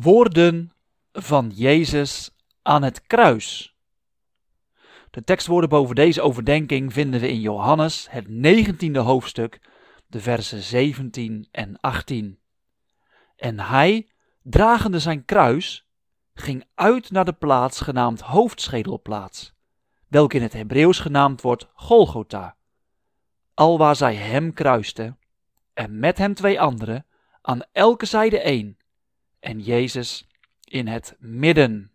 Woorden van Jezus aan het kruis. De tekstwoorden boven deze overdenking vinden we in Johannes, het 19e hoofdstuk, de versen 17 en 18. En hij, dragende zijn kruis, ging uit naar de plaats genaamd hoofdschedelplaats, welke in het Hebreeuws genaamd wordt Golgotha, alwaar zij hem kruisten, en met hem twee anderen, aan elke zijde één en Jezus in het midden.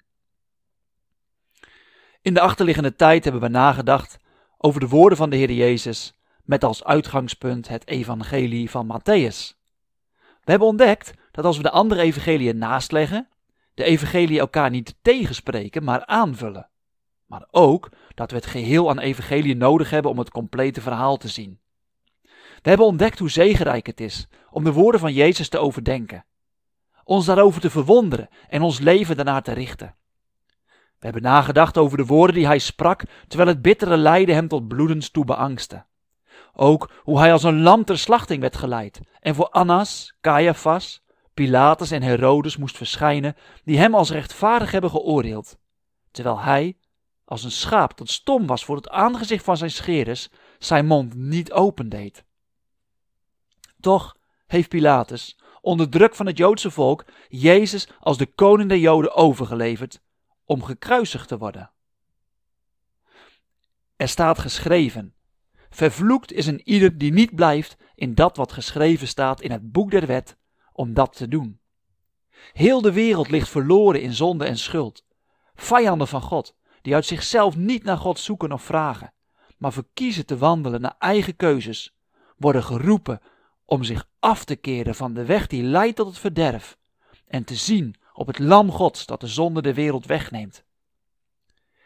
In de achterliggende tijd hebben we nagedacht over de woorden van de Heer Jezus met als uitgangspunt het evangelie van Matthäus. We hebben ontdekt dat als we de andere evangeliën leggen, de evangelie elkaar niet tegenspreken, maar aanvullen. Maar ook dat we het geheel aan evangelie nodig hebben om het complete verhaal te zien. We hebben ontdekt hoe zegenrijk het is om de woorden van Jezus te overdenken ons daarover te verwonderen en ons leven daarnaar te richten. We hebben nagedacht over de woorden die hij sprak terwijl het bittere lijden hem tot bloedens toe beangstte. Ook hoe hij als een lam ter slachting werd geleid en voor Annas, Caiaphas, Pilatus en Herodes moest verschijnen, die hem als rechtvaardig hebben geoordeeld, terwijl hij, als een schaap dat stom was voor het aangezicht van zijn scheeres, zijn mond niet opendeed. Toch heeft Pilatus, onder druk van het Joodse volk, Jezus als de koning der Joden overgeleverd om gekruisigd te worden. Er staat geschreven: Vervloekt is een ieder die niet blijft in dat wat geschreven staat in het boek der wet, om dat te doen. Heel de wereld ligt verloren in zonde en schuld. Vijanden van God, die uit zichzelf niet naar God zoeken of vragen, maar verkiezen te wandelen naar eigen keuzes, worden geroepen om zich af te keren van de weg die leidt tot het verderf en te zien op het lam Gods dat de zonde de wereld wegneemt.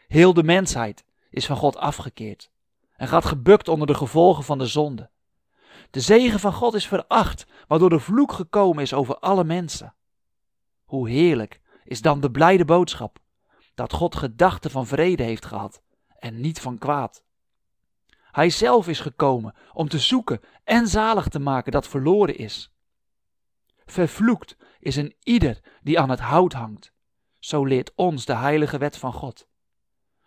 Heel de mensheid is van God afgekeerd en gaat gebukt onder de gevolgen van de zonde. De zegen van God is veracht, waardoor de vloek gekomen is over alle mensen. Hoe heerlijk is dan de blijde boodschap dat God gedachten van vrede heeft gehad en niet van kwaad. Hij zelf is gekomen om te zoeken en zalig te maken dat verloren is. Vervloekt is een ieder die aan het hout hangt. Zo leert ons de heilige wet van God.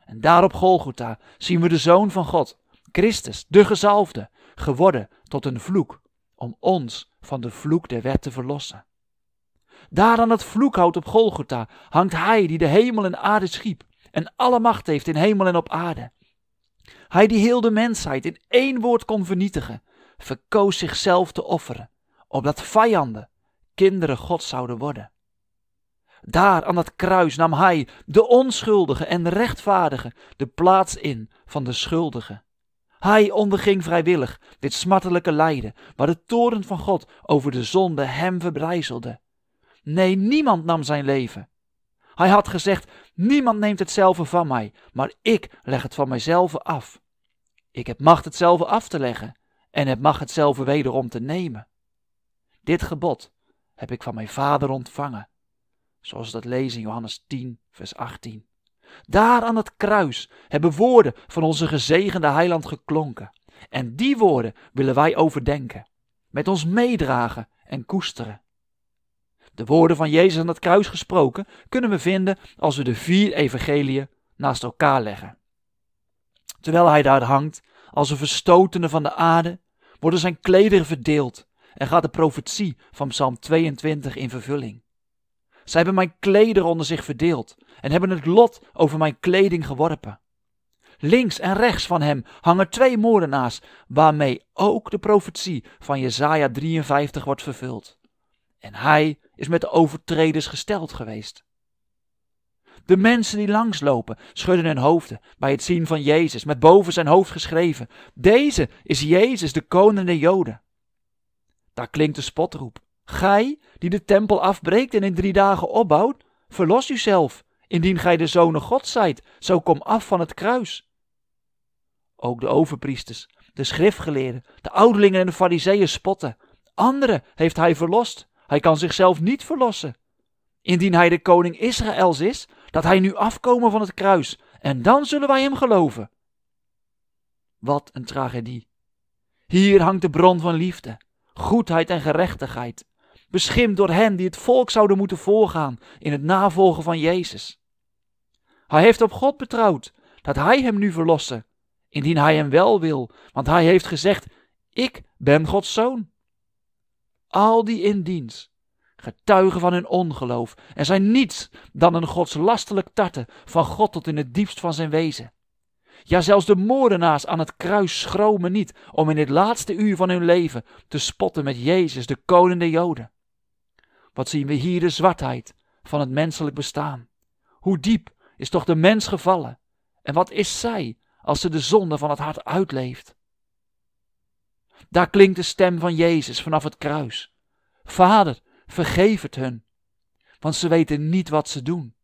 En daar op Golgotha zien we de Zoon van God, Christus, de gezalfde, geworden tot een vloek, om ons van de vloek der wet te verlossen. Daar aan het vloekhout op Golgotha hangt Hij die de hemel en aarde schiep en alle macht heeft in hemel en op aarde. Hij die heel de mensheid in één woord kon vernietigen, verkoos zichzelf te offeren, opdat vijanden kinderen God zouden worden. Daar aan dat kruis nam hij, de onschuldige en rechtvaardige, de plaats in van de schuldige. Hij onderging vrijwillig dit smartelijke lijden, waar de toren van God over de zonde hem verbrijzelde. Nee, niemand nam zijn leven. Hij had gezegd: Niemand neemt hetzelfde van mij, maar ik leg het van mijzelf af. Ik heb macht hetzelfde af te leggen en heb macht hetzelfde wederom te nemen. Dit gebod heb ik van mijn Vader ontvangen, zoals dat lezen in Johannes 10, vers 18. Daar aan het kruis hebben woorden van onze gezegende heiland geklonken. En die woorden willen wij overdenken, met ons meedragen en koesteren. De woorden van Jezus aan het kruis gesproken kunnen we vinden als we de vier evangeliën naast elkaar leggen. Terwijl hij daar hangt, als een verstotene van de aarde, worden zijn klederen verdeeld en gaat de profetie van Psalm 22 in vervulling. Zij hebben mijn klederen onder zich verdeeld en hebben het lot over mijn kleding geworpen. Links en rechts van hem hangen twee moordenaars, waarmee ook de profetie van Jesaja 53 wordt vervuld. En hij is met de overtreders gesteld geweest. De mensen die langslopen schudden hun hoofden bij het zien van Jezus, met boven zijn hoofd geschreven: Deze is Jezus, de koning der Joden. Daar klinkt de spotroep: Gij, die de tempel afbreekt en in drie dagen opbouwt, verlos uzelf, indien gij de zonen God zijt, zo kom af van het kruis. Ook de overpriesters, de schriftgeleerden, de ouderlingen en de fariseeën spotten. Anderen heeft hij verlost, hij kan zichzelf niet verlossen. Indien hij de koning Israëls is, dat hij nu afkomen van het kruis, en dan zullen wij hem geloven. Wat een tragedie. Hier hangt de bron van liefde, goedheid en gerechtigheid, beschimd door hen die het volk zouden moeten voorgaan in het navolgen van Jezus. Hij heeft op God betrouwd dat hij hem nu verlossen, indien hij hem wel wil, want hij heeft gezegd: Ik ben Gods zoon al die in dienst, getuigen van hun ongeloof en zijn niets dan een godslastelijk tarten van God tot in het diepst van zijn wezen. Ja, zelfs de moordenaars aan het kruis schromen niet om in dit laatste uur van hun leven te spotten met Jezus, de koning der Joden. Wat zien we hier de zwartheid van het menselijk bestaan? Hoe diep is toch de mens gevallen? En wat is zij als ze de zonde van het hart uitleeft? Daar klinkt de stem van Jezus vanaf het kruis. Vader, vergeef het hun, want ze weten niet wat ze doen.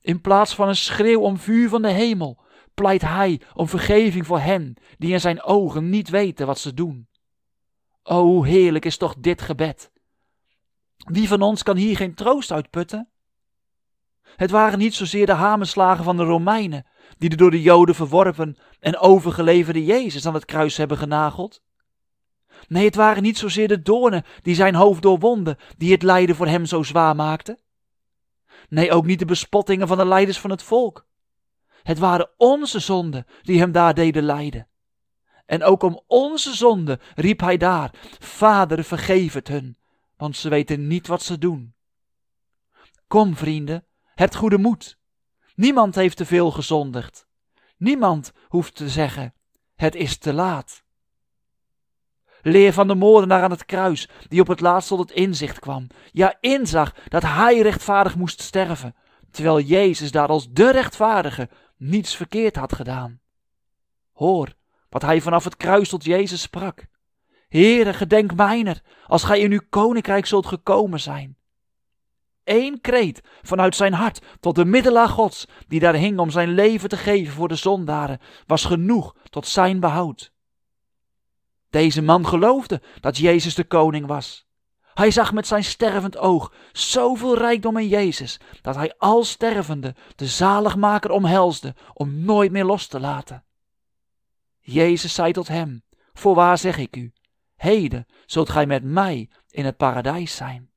In plaats van een schreeuw om vuur van de hemel, pleit hij om vergeving voor hen die in zijn ogen niet weten wat ze doen. O, hoe heerlijk is toch dit gebed? Wie van ons kan hier geen troost uitputten? Het waren niet zozeer de hamerslagen van de Romeinen, die de door de Joden verworpen en overgeleverde Jezus aan het kruis hebben genageld? Nee, het waren niet zozeer de doornen die zijn hoofd doorwonden, die het lijden voor hem zo zwaar maakten. Nee, ook niet de bespottingen van de leiders van het volk. Het waren onze zonden die hem daar deden lijden. En ook om onze zonden riep hij daar: Vader, vergeef het hun, want ze weten niet wat ze doen. Kom, vrienden, hebt goede moed. Niemand heeft te veel gezondigd. Niemand hoeft te zeggen: het is te laat. Leer van de moordenaar aan het kruis, die op het laatst tot het inzicht kwam. Ja, inzag dat hij rechtvaardig moest sterven, terwijl Jezus daar als de rechtvaardige niets verkeerd had gedaan. Hoor wat hij vanaf het kruis tot Jezus sprak. Heere, gedenk mijner, als gij in uw koninkrijk zult gekomen zijn één kreet vanuit zijn hart tot de middelaar Gods, die daar hing om zijn leven te geven voor de zondaren, was genoeg tot zijn behoud. Deze man geloofde dat Jezus de koning was. Hij zag met zijn stervend oog zoveel rijkdom in Jezus, dat hij al stervende de zaligmaker omhelsde om nooit meer los te laten. Jezus zei tot hem, voorwaar zeg ik u, heden zult gij met mij in het paradijs zijn.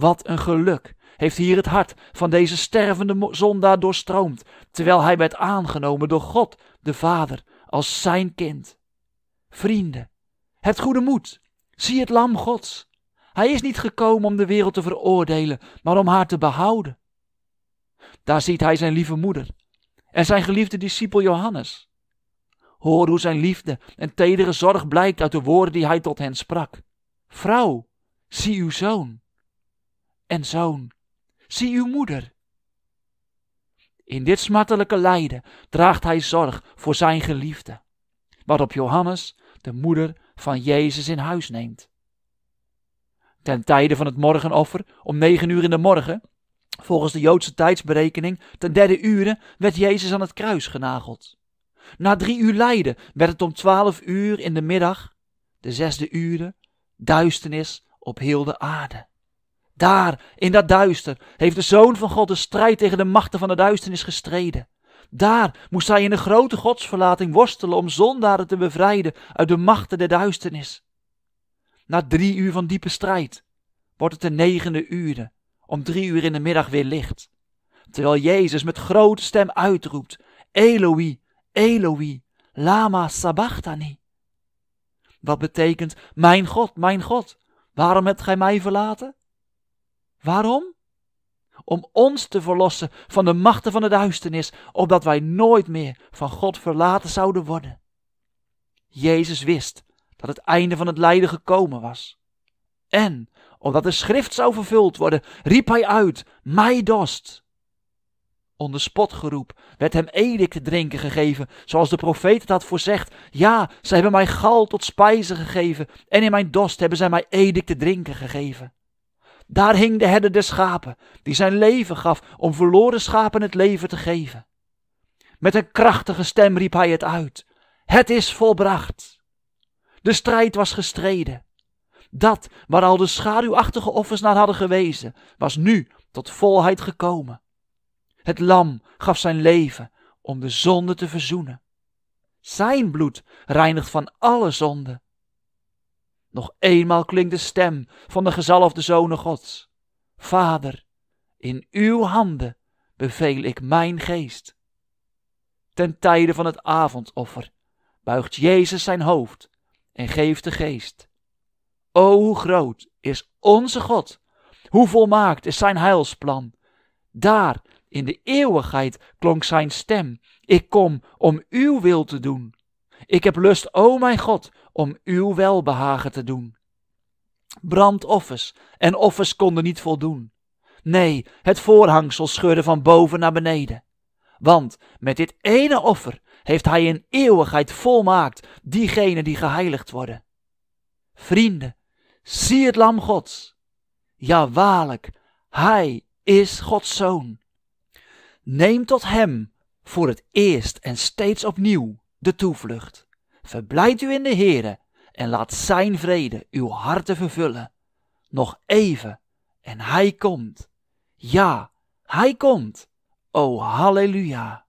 Wat een geluk heeft hier het hart van deze stervende zondaar doorstroomd, terwijl hij werd aangenomen door God, de Vader, als zijn kind. Vrienden, het goede moed. Zie het lam Gods. Hij is niet gekomen om de wereld te veroordelen, maar om haar te behouden. Daar ziet hij zijn lieve moeder en zijn geliefde discipel Johannes. Hoor hoe zijn liefde en tedere zorg blijkt uit de woorden die hij tot hen sprak. Vrouw, zie uw zoon en zoon. Zie uw moeder. In dit smartelijke lijden draagt hij zorg voor zijn geliefde, waarop Johannes de moeder van Jezus in huis neemt. Ten tijde van het morgenoffer, om negen uur in de morgen, volgens de Joodse tijdsberekening, ten derde uren, werd Jezus aan het kruis genageld. Na drie uur lijden werd het om twaalf uur in de middag, de zesde uren, duisternis op heel de aarde. Daar, in dat duister, heeft de Zoon van God de strijd tegen de machten van de duisternis gestreden. Daar moest hij in de grote godsverlating worstelen om zondaren te bevrijden uit de machten der duisternis. Na drie uur van diepe strijd wordt het de negende uren, om drie uur in de middag weer licht. Terwijl Jezus met grote stem uitroept, Eloi, Eloi, lama sabachthani. Wat betekent, mijn God, mijn God, waarom hebt gij mij verlaten? Waarom? Om ons te verlossen van de machten van de duisternis, opdat wij nooit meer van God verlaten zouden worden. Jezus wist dat het einde van het lijden gekomen was. En omdat de schrift zou vervuld worden, riep hij uit: Mij dorst. Onder spotgeroep werd hem edik te drinken gegeven, zoals de profeet het had voorzegd. Ja, zij hebben mij gal tot spijze gegeven, en in mijn dost hebben zij mij edik te drinken gegeven. Daar hing de herder der schapen, die zijn leven gaf om verloren schapen het leven te geven. Met een krachtige stem riep hij het uit: Het is volbracht. De strijd was gestreden. Dat waar al de schaduwachtige offers naar hadden gewezen, was nu tot volheid gekomen. Het lam gaf zijn leven om de zonde te verzoenen. Zijn bloed reinigt van alle zonde. Nog eenmaal klinkt de stem van de gezalfde zonen Gods. Vader, in uw handen beveel ik mijn geest. Ten tijde van het avondoffer buigt Jezus zijn hoofd en geeft de geest. O, hoe groot is onze God! Hoe volmaakt is zijn heilsplan! Daar in de eeuwigheid klonk zijn stem: Ik kom om uw wil te doen. Ik heb lust, o mijn God, om uw welbehagen te doen. Brandoffers en offers konden niet voldoen. Nee, het voorhangsel scheurde van boven naar beneden. Want met dit ene offer heeft hij in eeuwigheid volmaakt diegenen die geheiligd worden. Vrienden, zie het lam Gods. Ja, waarlijk, hij is Gods zoon. Neem tot hem voor het eerst en steeds opnieuw de toevlucht. Verblijd u in de Heere en laat zijn vrede uw harten vervullen. Nog even en hij komt. Ja, hij komt. O halleluja.